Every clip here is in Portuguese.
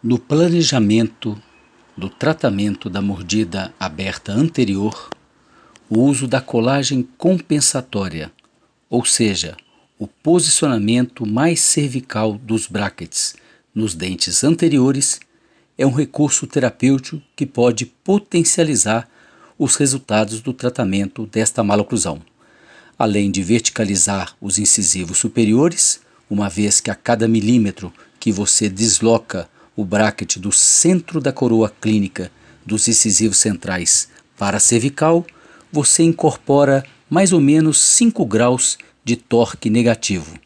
No planejamento do tratamento da mordida aberta anterior, o uso da colagem compensatória, ou seja, o posicionamento mais cervical dos brackets nos dentes anteriores, é um recurso terapêutico que pode potencializar os resultados do tratamento desta maloclusão, além de verticalizar os incisivos superiores, uma vez que a cada milímetro que você desloca o bracket do centro da coroa clínica dos incisivos centrais para a cervical, você incorpora mais ou menos 5 graus de torque negativo.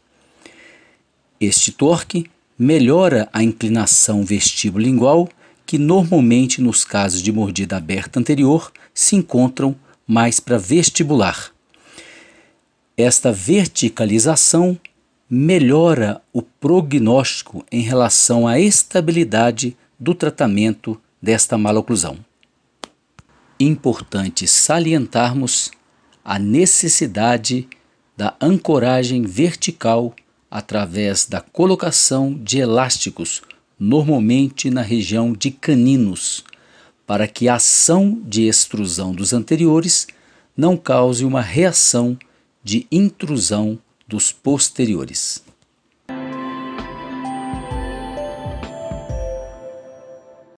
Este torque melhora a inclinação vestíbulo-lingual, que normalmente nos casos de mordida aberta anterior se encontram mais para vestibular. Esta verticalização melhora o prognóstico em relação à estabilidade do tratamento desta maloclusão. Importante salientarmos a necessidade da ancoragem vertical através da colocação de elásticos, normalmente na região de caninos, para que a ação de extrusão dos anteriores não cause uma reação de intrusão dos posteriores.